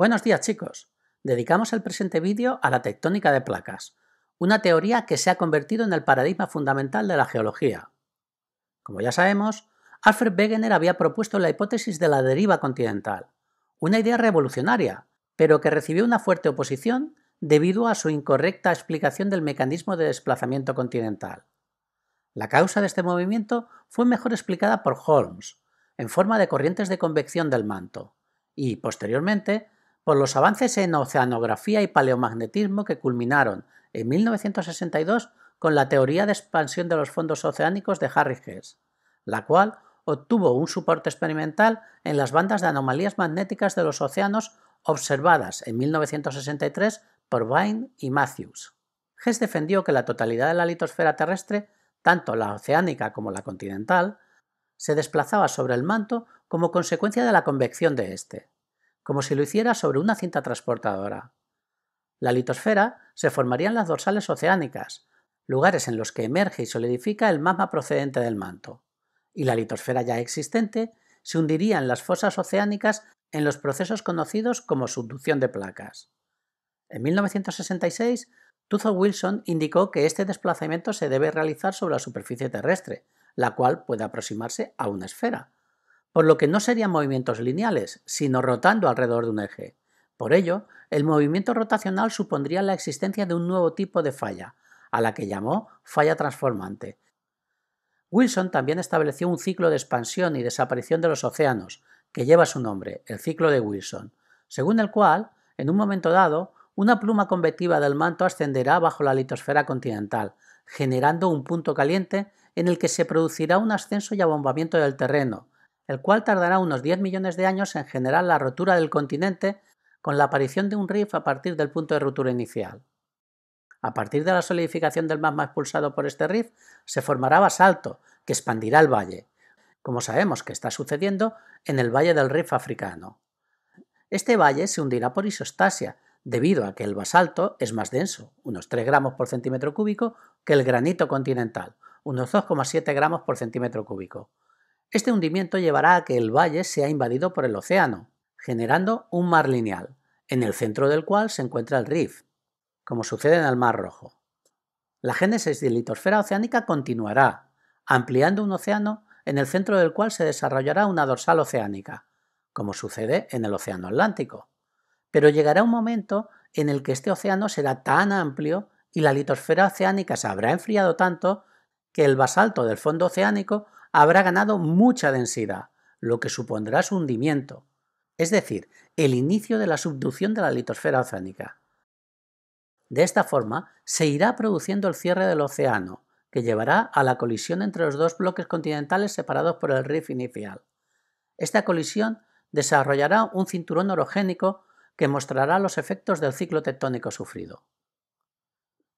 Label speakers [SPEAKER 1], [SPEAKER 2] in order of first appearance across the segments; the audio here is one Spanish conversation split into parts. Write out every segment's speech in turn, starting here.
[SPEAKER 1] Buenos días chicos. Dedicamos el presente vídeo a la tectónica de placas, una teoría que se ha convertido en el paradigma fundamental de la geología. Como ya sabemos, Alfred Wegener había propuesto la hipótesis de la deriva continental, una idea revolucionaria, pero que recibió una fuerte oposición debido a su incorrecta explicación del mecanismo de desplazamiento continental. La causa de este movimiento fue mejor explicada por Holmes, en forma de corrientes de convección del manto, y, posteriormente, por los avances en oceanografía y paleomagnetismo que culminaron en 1962 con la teoría de expansión de los fondos oceánicos de Harry Hess, la cual obtuvo un soporte experimental en las bandas de anomalías magnéticas de los océanos observadas en 1963 por Vine y Matthews. Hess defendió que la totalidad de la litosfera terrestre, tanto la oceánica como la continental, se desplazaba sobre el manto como consecuencia de la convección de éste como si lo hiciera sobre una cinta transportadora. La litosfera se formaría en las dorsales oceánicas, lugares en los que emerge y solidifica el magma procedente del manto, y la litosfera ya existente se hundiría en las fosas oceánicas en los procesos conocidos como subducción de placas. En 1966, Tuzo Wilson indicó que este desplazamiento se debe realizar sobre la superficie terrestre, la cual puede aproximarse a una esfera, por lo que no serían movimientos lineales, sino rotando alrededor de un eje. Por ello, el movimiento rotacional supondría la existencia de un nuevo tipo de falla, a la que llamó falla transformante. Wilson también estableció un ciclo de expansión y desaparición de los océanos, que lleva su nombre, el ciclo de Wilson, según el cual, en un momento dado, una pluma convectiva del manto ascenderá bajo la litosfera continental, generando un punto caliente en el que se producirá un ascenso y abombamiento del terreno, el cual tardará unos 10 millones de años en generar la rotura del continente con la aparición de un rift a partir del punto de rotura inicial. A partir de la solidificación del magma expulsado por este rift, se formará basalto, que expandirá el valle, como sabemos que está sucediendo en el valle del rift africano. Este valle se hundirá por isostasia, debido a que el basalto es más denso, unos 3 gramos por centímetro cúbico, que el granito continental, unos 2,7 gramos por centímetro cúbico. Este hundimiento llevará a que el valle sea invadido por el océano, generando un mar lineal, en el centro del cual se encuentra el rift, como sucede en el Mar Rojo. La génesis de litosfera oceánica continuará, ampliando un océano en el centro del cual se desarrollará una dorsal oceánica, como sucede en el Océano Atlántico. Pero llegará un momento en el que este océano será tan amplio y la litosfera oceánica se habrá enfriado tanto que el basalto del fondo oceánico habrá ganado mucha densidad, lo que supondrá su hundimiento, es decir, el inicio de la subducción de la litosfera oceánica. De esta forma, se irá produciendo el cierre del océano, que llevará a la colisión entre los dos bloques continentales separados por el rift inicial. Esta colisión desarrollará un cinturón orogénico que mostrará los efectos del ciclo tectónico sufrido.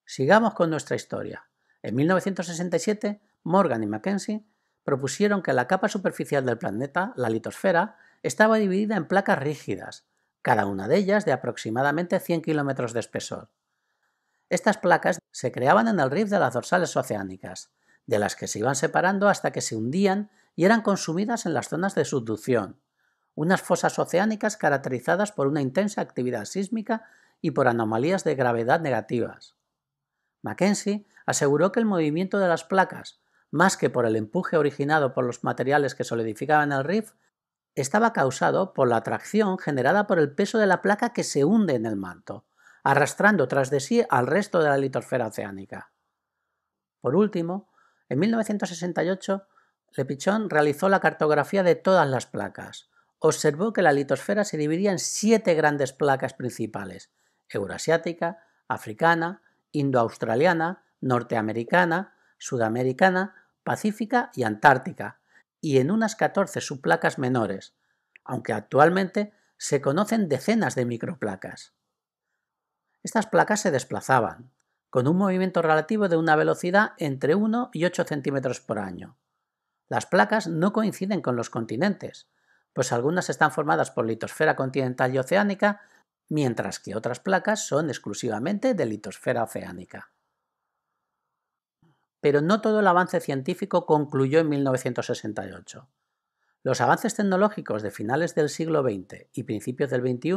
[SPEAKER 1] Sigamos con nuestra historia. En 1967, Morgan y Mackenzie propusieron que la capa superficial del planeta, la litosfera, estaba dividida en placas rígidas, cada una de ellas de aproximadamente 100 kilómetros de espesor. Estas placas se creaban en el rift de las dorsales oceánicas, de las que se iban separando hasta que se hundían y eran consumidas en las zonas de subducción, unas fosas oceánicas caracterizadas por una intensa actividad sísmica y por anomalías de gravedad negativas. Mackenzie aseguró que el movimiento de las placas, más que por el empuje originado por los materiales que solidificaban el riff, estaba causado por la tracción generada por el peso de la placa que se hunde en el manto, arrastrando tras de sí al resto de la litosfera oceánica. Por último, en 1968, Le Pichon realizó la cartografía de todas las placas. Observó que la litosfera se dividía en siete grandes placas principales: eurasiática, africana, indoaustraliana, norteamericana, sudamericana, Pacífica y Antártica, y en unas 14 subplacas menores, aunque actualmente se conocen decenas de microplacas. Estas placas se desplazaban, con un movimiento relativo de una velocidad entre 1 y 8 centímetros por año. Las placas no coinciden con los continentes, pues algunas están formadas por litosfera continental y oceánica, mientras que otras placas son exclusivamente de litosfera oceánica pero no todo el avance científico concluyó en 1968. Los avances tecnológicos de finales del siglo XX y principios del XXI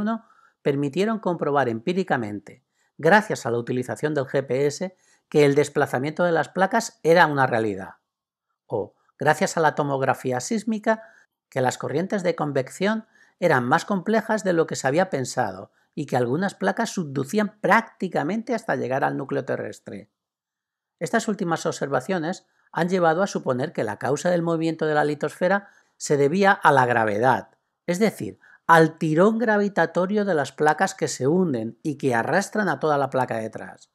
[SPEAKER 1] permitieron comprobar empíricamente, gracias a la utilización del GPS, que el desplazamiento de las placas era una realidad. O, gracias a la tomografía sísmica, que las corrientes de convección eran más complejas de lo que se había pensado y que algunas placas subducían prácticamente hasta llegar al núcleo terrestre. Estas últimas observaciones han llevado a suponer que la causa del movimiento de la litosfera se debía a la gravedad, es decir, al tirón gravitatorio de las placas que se hunden y que arrastran a toda la placa detrás.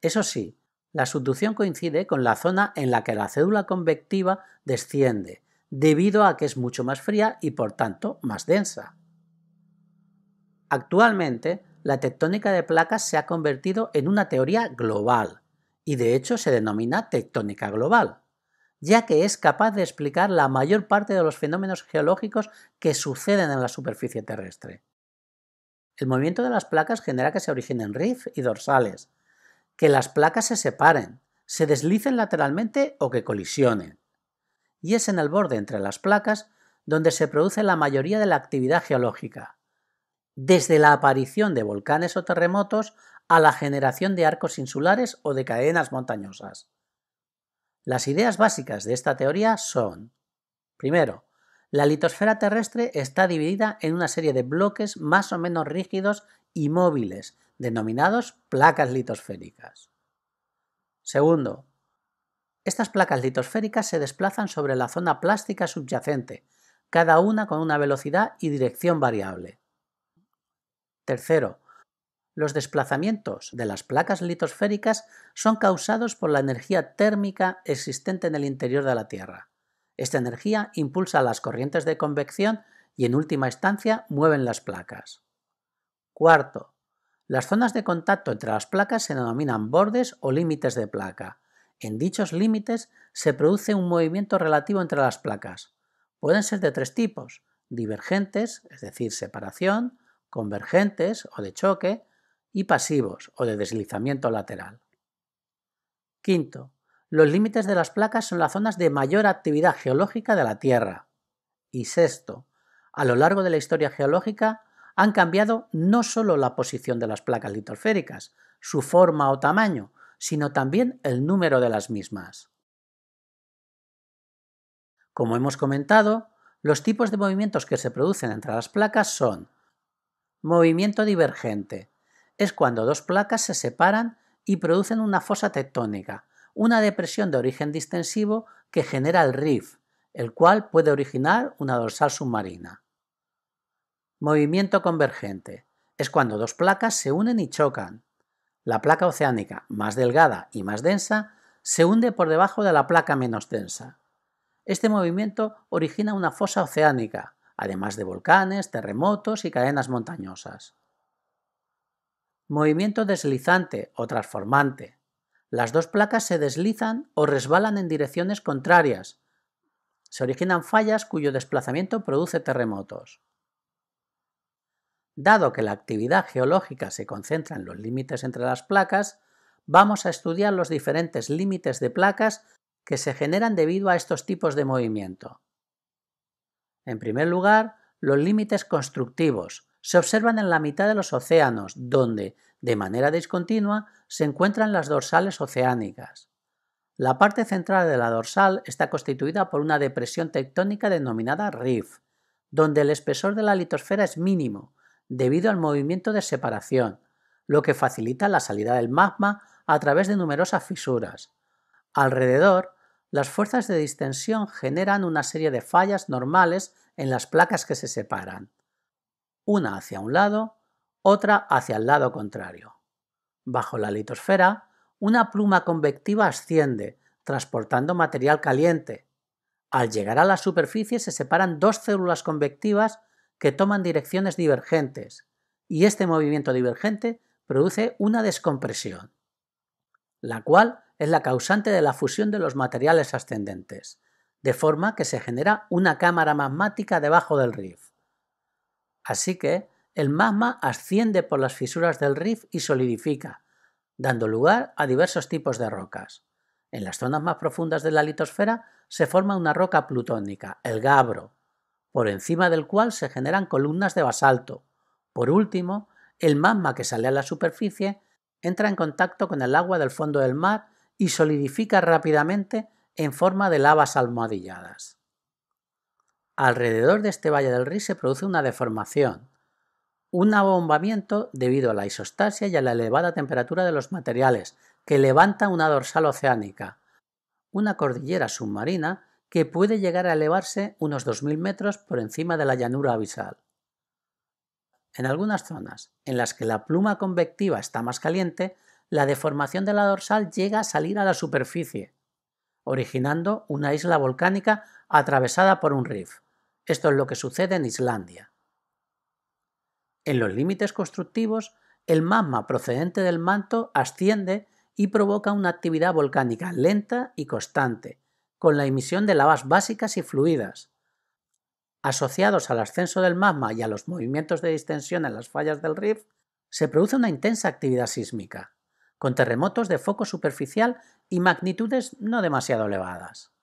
[SPEAKER 1] Eso sí, la subducción coincide con la zona en la que la cédula convectiva desciende, debido a que es mucho más fría y por tanto más densa. Actualmente, la tectónica de placas se ha convertido en una teoría global, y de hecho se denomina tectónica global, ya que es capaz de explicar la mayor parte de los fenómenos geológicos que suceden en la superficie terrestre. El movimiento de las placas genera que se originen riffs y dorsales, que las placas se separen, se deslicen lateralmente o que colisionen. Y es en el borde entre las placas donde se produce la mayoría de la actividad geológica, desde la aparición de volcanes o terremotos a la generación de arcos insulares o de cadenas montañosas. Las ideas básicas de esta teoría son, primero, la litosfera terrestre está dividida en una serie de bloques más o menos rígidos y móviles, denominados placas litosféricas. Segundo, estas placas litosféricas se desplazan sobre la zona plástica subyacente, cada una con una velocidad y dirección variable. Tercero, los desplazamientos de las placas litosféricas son causados por la energía térmica existente en el interior de la Tierra. Esta energía impulsa las corrientes de convección y en última instancia mueven las placas. Cuarto, las zonas de contacto entre las placas se denominan bordes o límites de placa. En dichos límites se produce un movimiento relativo entre las placas. Pueden ser de tres tipos, divergentes, es decir, separación, convergentes o de choque, y pasivos o de deslizamiento lateral. Quinto, los límites de las placas son las zonas de mayor actividad geológica de la Tierra. Y sexto, a lo largo de la historia geológica han cambiado no solo la posición de las placas litosféricas, su forma o tamaño, sino también el número de las mismas. Como hemos comentado, los tipos de movimientos que se producen entre las placas son movimiento divergente, es cuando dos placas se separan y producen una fosa tectónica, una depresión de origen distensivo que genera el rift, el cual puede originar una dorsal submarina. Movimiento convergente. Es cuando dos placas se unen y chocan. La placa oceánica más delgada y más densa se hunde por debajo de la placa menos densa. Este movimiento origina una fosa oceánica, además de volcanes, terremotos y cadenas montañosas. Movimiento deslizante o transformante. Las dos placas se deslizan o resbalan en direcciones contrarias. Se originan fallas cuyo desplazamiento produce terremotos. Dado que la actividad geológica se concentra en los límites entre las placas, vamos a estudiar los diferentes límites de placas que se generan debido a estos tipos de movimiento. En primer lugar, los límites constructivos, se observan en la mitad de los océanos, donde, de manera discontinua, se encuentran las dorsales oceánicas. La parte central de la dorsal está constituida por una depresión tectónica denominada RIF, donde el espesor de la litosfera es mínimo, debido al movimiento de separación, lo que facilita la salida del magma a través de numerosas fisuras. Alrededor, las fuerzas de distensión generan una serie de fallas normales en las placas que se separan una hacia un lado, otra hacia el lado contrario. Bajo la litosfera, una pluma convectiva asciende, transportando material caliente. Al llegar a la superficie se separan dos células convectivas que toman direcciones divergentes, y este movimiento divergente produce una descompresión, la cual es la causante de la fusión de los materiales ascendentes, de forma que se genera una cámara magmática debajo del rift. Así que el magma asciende por las fisuras del rift y solidifica, dando lugar a diversos tipos de rocas. En las zonas más profundas de la litosfera se forma una roca plutónica, el gabro, por encima del cual se generan columnas de basalto. Por último, el magma que sale a la superficie entra en contacto con el agua del fondo del mar y solidifica rápidamente en forma de lavas almohadilladas. Alrededor de este valle del río se produce una deformación, un abombamiento debido a la isostasia y a la elevada temperatura de los materiales, que levanta una dorsal oceánica, una cordillera submarina que puede llegar a elevarse unos 2.000 metros por encima de la llanura abisal. En algunas zonas, en las que la pluma convectiva está más caliente, la deformación de la dorsal llega a salir a la superficie, originando una isla volcánica atravesada por un rift. Esto es lo que sucede en Islandia. En los límites constructivos, el magma procedente del manto asciende y provoca una actividad volcánica lenta y constante, con la emisión de lavas básicas y fluidas. Asociados al ascenso del magma y a los movimientos de distensión en las fallas del rift, se produce una intensa actividad sísmica, con terremotos de foco superficial y magnitudes no demasiado elevadas.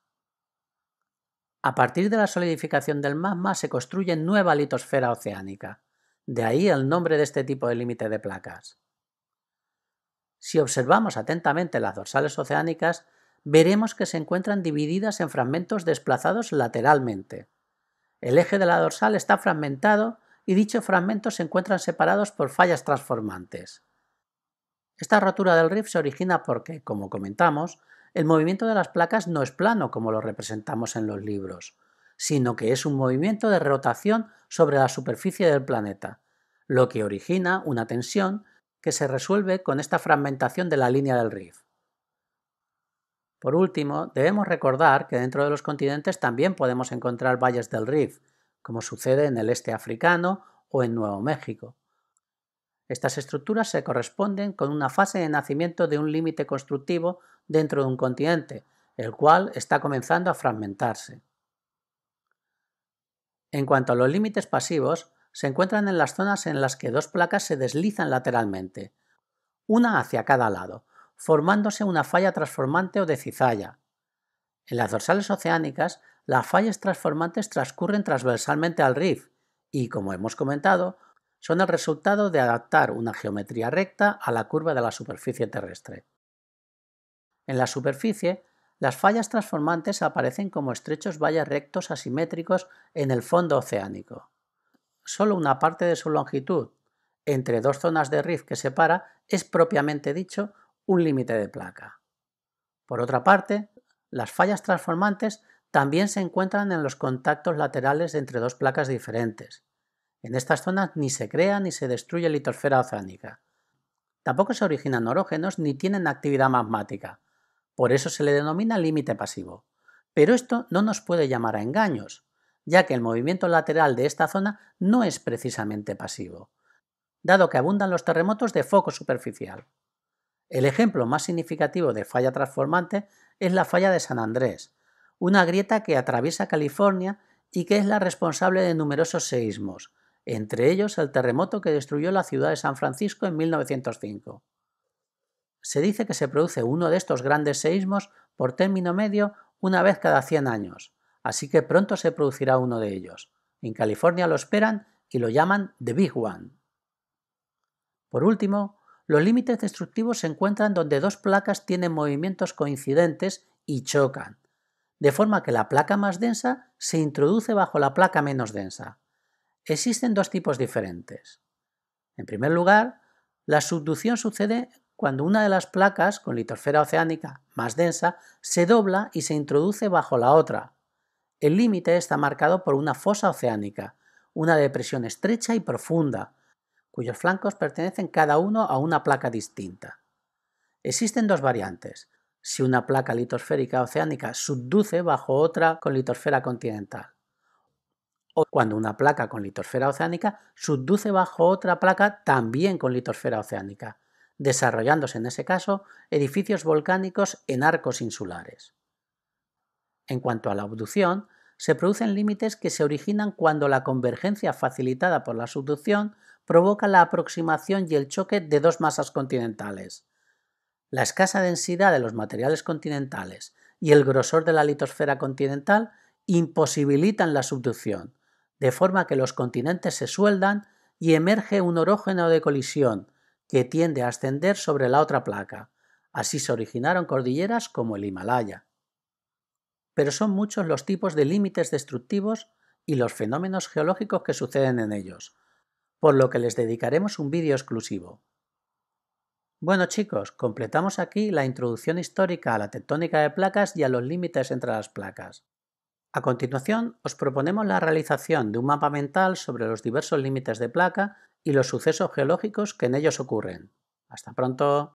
[SPEAKER 1] A partir de la solidificación del magma se construye nueva litosfera oceánica. De ahí el nombre de este tipo de límite de placas. Si observamos atentamente las dorsales oceánicas, veremos que se encuentran divididas en fragmentos desplazados lateralmente. El eje de la dorsal está fragmentado y dichos fragmentos se encuentran separados por fallas transformantes. Esta rotura del rift se origina porque, como comentamos, el movimiento de las placas no es plano como lo representamos en los libros, sino que es un movimiento de rotación sobre la superficie del planeta, lo que origina una tensión que se resuelve con esta fragmentación de la línea del rift. Por último, debemos recordar que dentro de los continentes también podemos encontrar valles del rift, como sucede en el este africano o en Nuevo México. Estas estructuras se corresponden con una fase de nacimiento de un límite constructivo dentro de un continente, el cual está comenzando a fragmentarse. En cuanto a los límites pasivos, se encuentran en las zonas en las que dos placas se deslizan lateralmente, una hacia cada lado, formándose una falla transformante o de cizalla. En las dorsales oceánicas, las fallas transformantes transcurren transversalmente al rift y, como hemos comentado, son el resultado de adaptar una geometría recta a la curva de la superficie terrestre. En la superficie, las fallas transformantes aparecen como estrechos valles rectos asimétricos en el fondo oceánico. Solo una parte de su longitud, entre dos zonas de rift que separa, es propiamente dicho un límite de placa. Por otra parte, las fallas transformantes también se encuentran en los contactos laterales entre dos placas diferentes. En estas zonas ni se crea ni se destruye litosfera oceánica. Tampoco se originan orógenos ni tienen actividad magmática, por eso se le denomina límite pasivo. Pero esto no nos puede llamar a engaños, ya que el movimiento lateral de esta zona no es precisamente pasivo, dado que abundan los terremotos de foco superficial. El ejemplo más significativo de falla transformante es la falla de San Andrés, una grieta que atraviesa California y que es la responsable de numerosos seísmos, entre ellos el terremoto que destruyó la ciudad de San Francisco en 1905 se dice que se produce uno de estos grandes seísmos por término medio una vez cada 100 años, así que pronto se producirá uno de ellos. En California lo esperan y lo llaman The Big One. Por último, los límites destructivos se encuentran donde dos placas tienen movimientos coincidentes y chocan, de forma que la placa más densa se introduce bajo la placa menos densa. Existen dos tipos diferentes. En primer lugar, la subducción sucede cuando una de las placas con litosfera oceánica más densa se dobla y se introduce bajo la otra. El límite está marcado por una fosa oceánica, una depresión estrecha y profunda, cuyos flancos pertenecen cada uno a una placa distinta. Existen dos variantes. Si una placa litosférica oceánica subduce bajo otra con litosfera continental, o cuando una placa con litosfera oceánica subduce bajo otra placa también con litosfera oceánica, desarrollándose en ese caso edificios volcánicos en arcos insulares. En cuanto a la abducción, se producen límites que se originan cuando la convergencia facilitada por la subducción provoca la aproximación y el choque de dos masas continentales. La escasa densidad de los materiales continentales y el grosor de la litosfera continental imposibilitan la subducción, de forma que los continentes se sueldan y emerge un orógeno de colisión, que tiende a ascender sobre la otra placa. Así se originaron cordilleras como el Himalaya. Pero son muchos los tipos de límites destructivos y los fenómenos geológicos que suceden en ellos, por lo que les dedicaremos un vídeo exclusivo. Bueno chicos, completamos aquí la introducción histórica a la tectónica de placas y a los límites entre las placas. A continuación, os proponemos la realización de un mapa mental sobre los diversos límites de placa y los sucesos geológicos que en ellos ocurren. Hasta pronto.